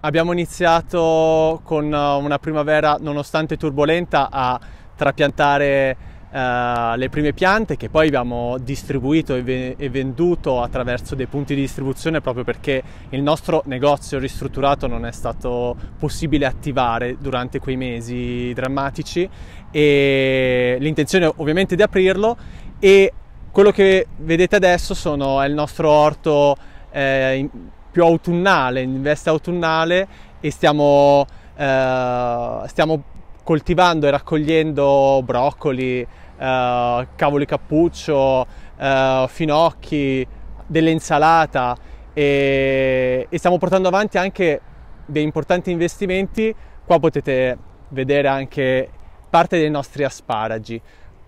Abbiamo iniziato con eh, una primavera nonostante turbolenta a trapiantare eh, le prime piante che poi abbiamo distribuito e, venduto attraverso dei punti di distribuzione proprio perché il nostro negozio ristrutturato non è stato possibile attivare durante quei mesi drammatici e l'intenzione è di aprirlo e quello che vedete adesso sono, è il nostro orto eh, più autunnale, in veste autunnale e stiamo, eh, stiamo coltivando e raccogliendo broccoli, eh, cavoli cappuccio, eh, finocchi, dell'insalata e, e stiamo portando avanti anche dei importanti investimenti. Qua potete vedere anche parte dei nostri asparagi.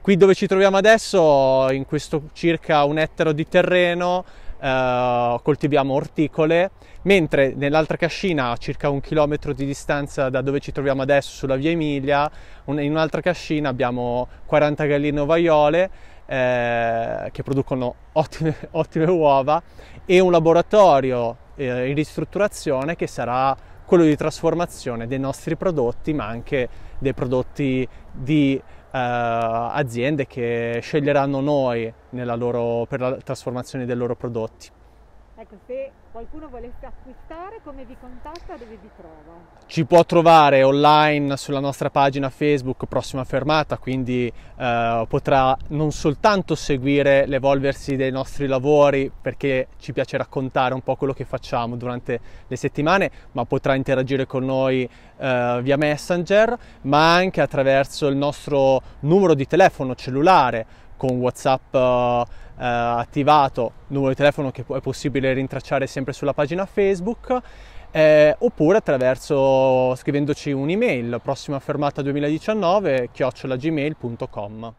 Qui dove ci troviamo adesso, in questo circa un ettaro di terreno, Uh, coltiviamo orticole, mentre nell'altra cascina, a circa un chilometro di distanza da dove ci troviamo adesso, sulla via Emilia, un, in un'altra cascina abbiamo 40 galline ovaiole eh, che producono ottime, ottime, uova e un laboratorio eh, in ristrutturazione che sarà quello di trasformazione dei nostri prodotti, ma anche dei prodotti di eh, aziende che sceglieranno noi loro, per la trasformazione dei loro prodotti. Ecco, se qualcuno volesse acquistare, come vi contatta, dove vi trova? Ci può trovare online sulla nostra pagina Facebook Prossima Fermata, quindi eh, potrà non soltanto seguire l'evolversi dei nostri lavori, perché ci piace raccontare un po' quello che facciamo durante le settimane, ma potrà interagire con noi eh, via Messenger, ma anche attraverso il nostro numero di telefono cellulare con WhatsApp eh, eh, attivato, numero di telefono che è possibile rintracciare sempre sulla pagina Facebook. Eh, oppure attraverso scrivendoci un'email prossima fermata 2019 chiocciolagmail.com